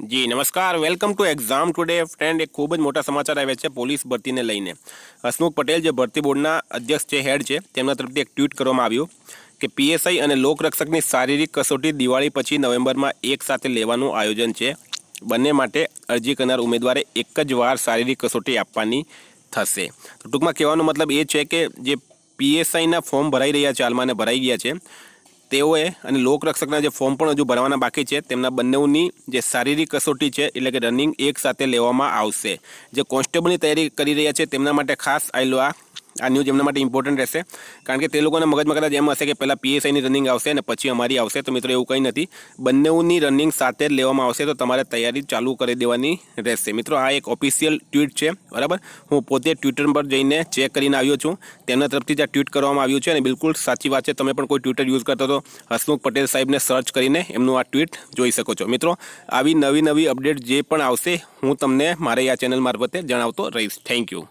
जी नमस्कार welcome to exam today friend एक ખૂબ જ મોટો સમાચાર આવે છે પોલીસ ભરતીને લઈને હસમુખ પટેલ જે ભરતી બોર્ડના અધ્યક્ષ છે હેડ છે તેમના તરફથી એક ટ્વીટ કરવામાં આવ્યો કે PSI અને લોક રક્ષકની શારીરિક કસોટી દિવાળી પછી નવેમ્બરમાં એકસાથે લેવાનો આયોજન છે બંને માટે અરજી કરનાર ઉમેદવારે એક જ વાર શારીરિક કસોટી આપવાની થશે તો ટૂંકમાં કહેવાનો મતલબ એ છે કે જે PSI ના ફોર્મ ભરાઈ રહ્યા છે હાલમાં ને ભરાઈ ગયા છે તેઓએ અને લોકરક્ષકના જે ફોર્મ પણ હજુ ભરવાના બાકી છે તેમના બંનેની જે શારીરિક કસોટી છે એટલે કે રનિંગ એક સાથે લેવામાં આવશે જે કોન્સ્ટેબલની તૈયારી કરી રહ્યા છે તેમના માટે ખાસ આયેલું આ આ ન્યૂ જેમના માટે ઈમ્પોર્ટન્ટ રહેશે કારણ કે તે લોકોના મગજમાં કદાચ એમ હશે કે પહેલા PSI ની રનિંગ આવશે ને પછી અમારી આવશે તો મિત્રો એવું કઈ નથી બન્નેઓની રનિંગ સાથે જ લેવામાં આવશે તો તમારે તૈયારી ચાલુ કરી દેવાની રહેશે મિત્રો આ એક ઓફિશિયલ ટ્વીટ છે બરાબર હું પોતે ટ્વિટર પર જઈને ચેક કરીને આવ્યો છું તેના તરફથી જે ટ્વીટ કરવામાં આવ્યો છે અને બિલકુલ સાચી વાત છે તમે પણ કોઈ ટ્વિટર યુઝ કરતા તો હસમુખ પટેલ સાહેબને સર્ચ કરીને એમનો આ ટ્વીટ જોઈ શકો છો મિત્રો આવી નવી નવી અપડેટ જે પણ આવશે હું તમને મારા આ ચેનલ મારફતે જણાવતો રહીશ થેન્ક યુ